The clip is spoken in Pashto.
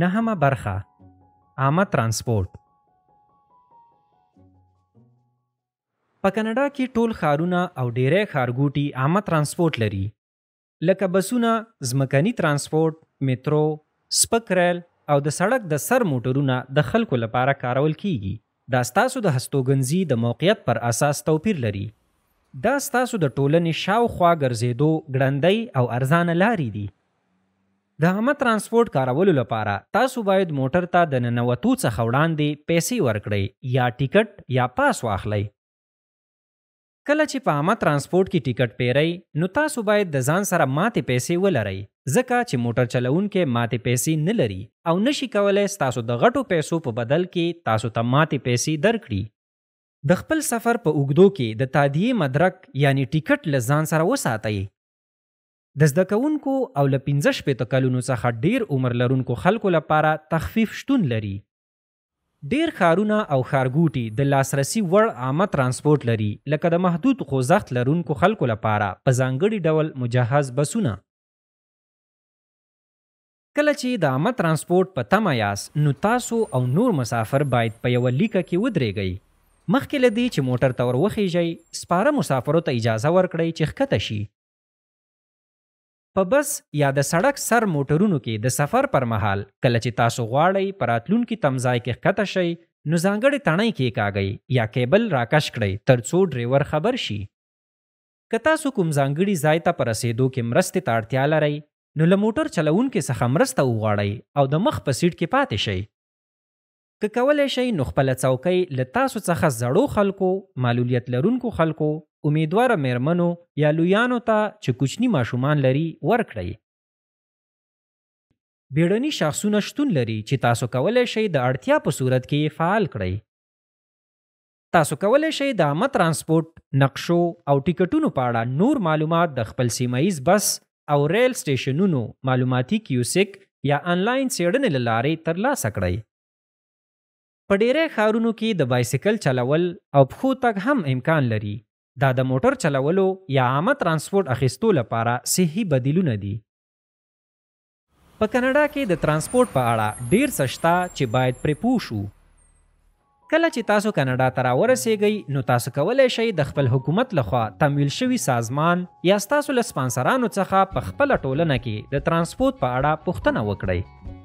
نهمه برخه عامه ترانسپورت په کاناډا کې ټول ښارونه او ډیری ښارګوټي عامه ترانسپورت لري لکه بسونه ځمکني ترانسپورت میترو سپک ریل او د سړک د سر موټرونه د خلکو لپاره کارول کیږي دا ستاسو د هستوګنځي د موقعیت پر اساس توپیر لري دا ستاسو د ټولنې شاوخوا ګرځېدو ګړندۍ او ارزانه لارې دي د عامه ترانسپورت کارولو لپاره تاسو باید موټر ته د ننوتو څخه وړاندې پیسې ورکړئ یا ټیکټ یا پاس واخلئ کله چې په عامه ترانسپورت کې ټیکټ پیرئ نو تاسو باید د ځان سره ماتې پیسې ولرئ ځکه چې موټر چلوونکې ماتې پیسې نه لري او نشي کولای ستاسو د غټو پیسو په بدل کې تاسو ته ماتې پیسې درکړي د خپل سفر په اوږدو کې د تادیې مدرک یعنی ټیکټ له ځان سره وساتئ د زده کوونکو او له 15 شپېته کلونو څخه ډیر عمر لرونکو خلکو لپاره تخفیف شتون لري ډیر ښارونه او ښارګوټي د لاسرسي وړ عامه ترانسپورت لري لکه د محدود خوځښت لرونکو خلکو لپاره په ځانګړي ډول مجهز بسونه کله چې د عامه ترانسپورت په تمه یاست نو تاسو او نور مسافر باید په یوه لیکه کې ودرېږئ مخکې له دې چې موټر ته ور وخیژئ سپاره مسافرو ته اجازه ورکړئ چې ښکته شي په بس یا د سړک سر موټرونو کې د سفر پر مهال کله چې تاسو غواړئ په راتلونکي تمځای کې ښکته شئ نو ځانګړې تڼۍ کې کاږئ یا کیبل راکش کړئ ترڅو ډریور خبر شي که تاسو کوم ځانګړي ځای ته په رسېدو کې مرستې ته اړتیا لرئ نو له موټر چلوونکي څخه مرسته وغواړئ او د مخ په سیټ کې پاتې شئ که کولای شئ نو خپله څوکۍ له تاسو څخه زړو خلکو معلولیت لرونکو خلکو امیدواره مېرمنو یا لویانو ته چې کوچني ماشومان لري ورکړئ بیړني شخصونه شتون لري چې تاسو کولی شئ د اړتیا په صورت کې فعال کړئ تاسو کولی شئ د عامه ترانسپورت نقشو او ټیکټونو په اړه نور معلومات د خپل سیمهیز بس او ریل سټیشنونو معلوماتي کیوسک یا آنلاین څېړنې له لارې ترلاسه کړئ په ډیری ښارونو کې د بایسکل چلول او پښو تګ هم امکان لري دا د موټر چلولو یا عامه ترانسپورت اخیستو لپاره صحي بدیلونه دي په کناډا کې د ترانسپورت په اړه ډیر سشتا چې باید پرې پوه شو کله چې تاسو کناډا ته راورسېږئ نو تاسو کولی شئ د خپل حکومت لخوا تمویل شوي سازمان یا ستاسو له سپانسرانو څخه په خپله ټولنه کې د ترانسپورت په اړه پوښتنه وکړئ